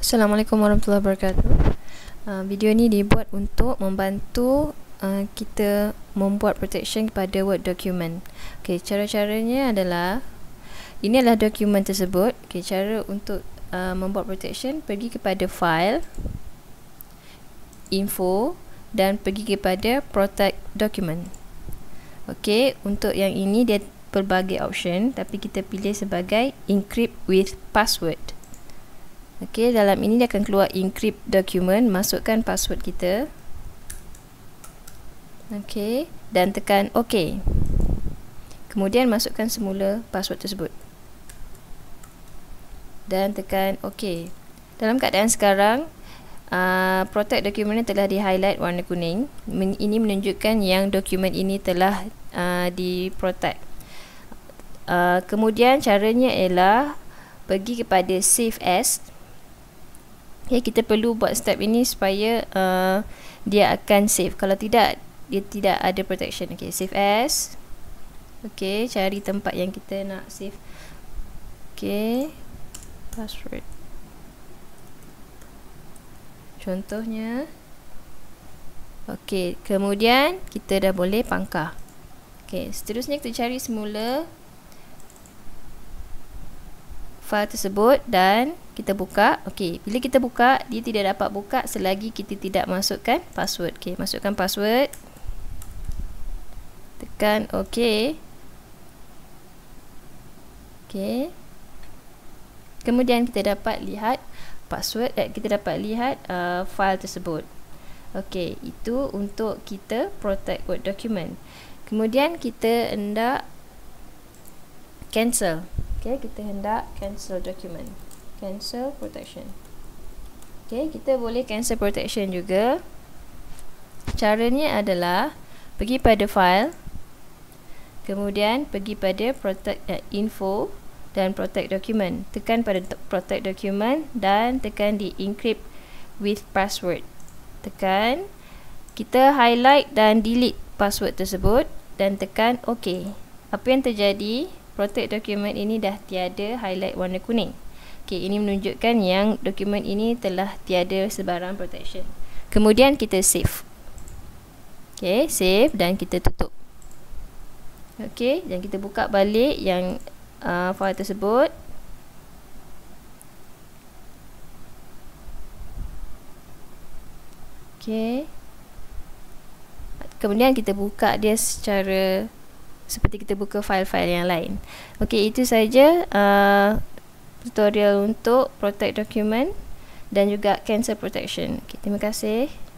Assalamualaikum warahmatullahi wabarakatuh. Uh, video ni dibuat untuk membantu uh, kita membuat protection kepada Word document. Okay, cara-caranya adalah ini adalah dokumen tersebut. Okay, cara untuk uh, membuat protection pergi kepada file info dan pergi kepada protect document. Okay, untuk yang ini dia pelbagai option tapi kita pilih sebagai encrypt with password. Okey, dalam ini dia akan keluar encrypt document, masukkan password kita. Okey, dan tekan OK. Kemudian masukkan semula password tersebut. Dan tekan OK. Dalam keadaan sekarang, uh, protect document ini telah di-highlight warna kuning. Men ini menunjukkan yang dokumen ini telah uh, di-protect. Uh, kemudian caranya ialah pergi kepada save as okay, ya, kita perlu buat step ini supaya uh, dia akan save kalau tidak dia tidak ada protection okay, save as okay, cari tempat yang kita nak save okay. password contohnya okay, kemudian kita dah boleh pangkah okay, seterusnya kita cari semula file tersebut dan kita buka. Okey, bila kita buka, dia tidak dapat buka selagi kita tidak masukkan password. Okey, masukkan password. Tekan okey. Okey. Kemudian kita dapat lihat password eh, kita dapat lihat uh, file tersebut. Okey, itu untuk kita protect word document. Kemudian kita hendak cancel. Okay, kita hendak cancel document. Cancel protection. Okay, kita boleh cancel protection juga. Caranya adalah pergi pada file. Kemudian pergi pada protect uh, info dan protect document. Tekan pada protect document dan tekan di encrypt with password. Tekan. Kita highlight dan delete password tersebut dan tekan OK. Apa yang terjadi? protect dokumen ini dah tiada highlight warna kuning. Okey, ini menunjukkan yang dokumen ini telah tiada sebarang protection. Kemudian kita save. Okey, save dan kita tutup. Okey, dan kita buka balik yang uh, file tersebut. Okey. Kemudian kita buka dia secara seperti kita buka file-file yang lain. Okey, itu saja uh, tutorial untuk protect document dan juga cancel protection. Okay, terima kasih.